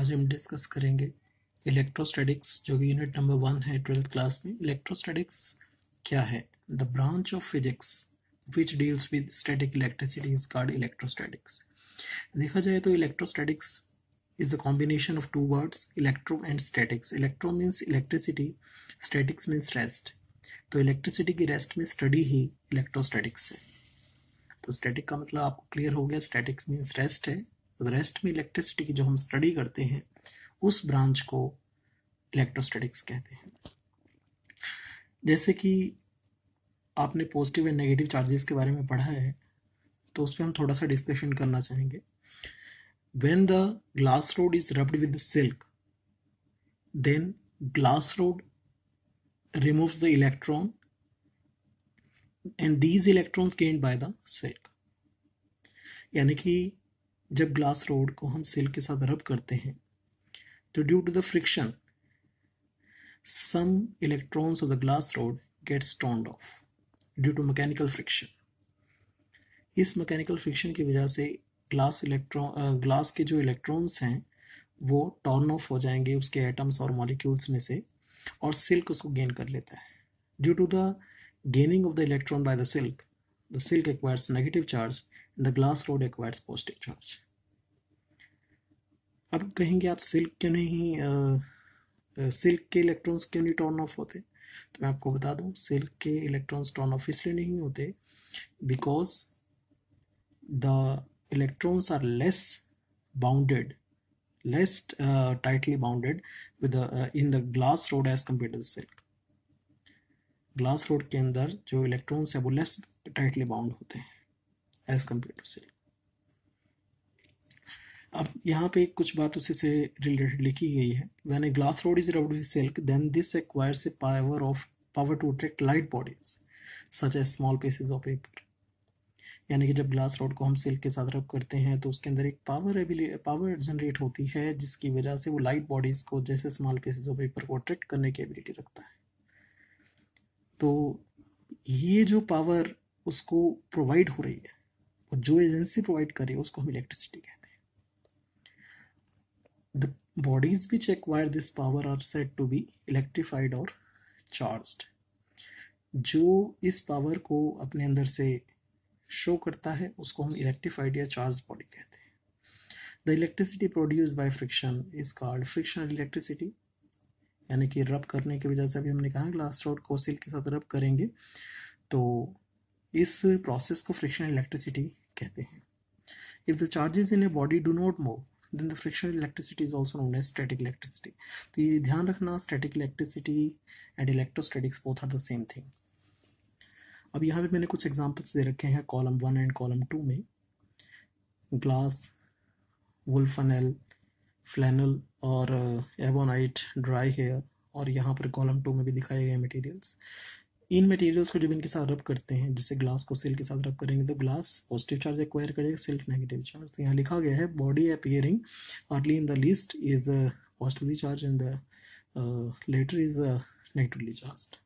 आज हम डिस्कस करेंगे इलेक्ट्रोस्टैटिक्स जो कि यूनिट नंबर वन है ट्वेल्थ क्लास में इलेक्ट्रोस्टैटिक्स क्या है the branch of physics which deals with static electricity is called electrostatics देखा जाए तो electrostatics is the combination of two words electro and statics electro means electricity statics means rest तो electricity की rest में study ही electrostatics है तो static का मतलब आपको क्लियर हो गया स्टैटिक्स मीन्स रेस्ट है रेस्ट में इलेक्ट्रिसिटी की जो हम स्टडी करते हैं उस ब्रांच को इलेक्ट्रोस्टैटिक्स कहते हैं जैसे कि आपने पॉजिटिव एंड नेगेटिव चार्जेस के बारे में पढ़ा है तो उस पर हम थोड़ा सा डिस्कशन करना चाहेंगे when the glass rod is rubbed with silk then glass rod remove the electron and these electrons gained by the silk यानी कि जब ग्लास रोड को हम सिल्क के साथ रब करते हैं तो due to the friction some electrons of the glass rod gets टॉन्ड off due to mechanical friction इस मैकेनिकल फ्रिक्शन की वजह से ग्लास इलेक्ट्रॉन ग्लास के जो इलेक्ट्रॉन्स हैं वो टर्न ऑफ हो जाएंगे उसके एटम्स और मॉलिक्यूल्स में से और सिल्क उसको गेन कर लेता है due to the gaining of the electron by the silk the silk acquires negative charge the glass rod acquires positive charge अब कहेंगे आप सिल्क क्यों नहीं सिल्क के इलेक्ट्रॉन्स क्यों नहीं टर्न ऑफ होते तो मैं आपको बता दूं सिल्क के इलेक्ट्रॉन्स टर्न ऑफ इसलिए नहीं होते because the electrons are less bounded less uh, tightly bounded with the uh, in the glass rod as compared glass rod के अंदर जो इलेक्ट्रॉन्स है वो लेस टाइटली बाउंड होते हैं एज कम्पेयर टू सिल्क अब यहाँ पे कुछ बात उसी से रिलेटेड लिखी गई है when a glass rod is rubbed with silk then this acquires a power of power to attract light bodies such as small pieces of paper यानी कि जब ग्लास रोड को हम सिल्क के साथ रब करते हैं तो उसके अंदर एक पावर पावर जनरेट होती है जिसकी वजह से वो लाइट बॉडीज़ को जैसे स्मॉल पीसेज ऑफ पेपर को अट्रैक्ट करने की एबिलिटी रखता है तो ये जो पावर उसको प्रोवाइड हो रही है और जो एजेंसी प्रोवाइड करे उसको हम इलेक्ट्रिसिटी कहते हैं the bodies which acquire this power are said to be electrified और चार्ज जो इस पावर को अपने अंदर से शो करता है उसको हम इलेक्ट्रीफाइड या चार्ज बॉडी कहते हैं the electricity produce by friction is called frictional electricity यानी कि रब करने की वजह से अभी हमने कहा ग्लास रोड को के साथ रब करेंगे तो इस प्रोसेस को फ्रिक्शनल इलेक्ट्रिसिटी कहते हैं if the charges in a body do not move then the frictional electricity is also known as static electricity तो ये ध्यान रखना static electricity and electrostatics both are the same thing अब यहाँ पे मैंने कुछ एग्जांपल्स दे रखे हैं column one and column two में ग्लास वुल्फनल फ्लैनल और एबोनाइट ड्राई हेयर और यहाँ पर कॉलम टू में भी दिखाए गए मटेरियल्स इन मटेरियल्स को जब इनके साथ रब करते हैं जैसे ग्लास को सिल्क के साथ रब करेंगे तो ग्लास पॉजिटिव चार्ज एक्वायर करेगा सिल्क नेगेटिव चार्ज तो यहाँ लिखा गया है body appearing early in the list is positively charge in the latter is negatively charge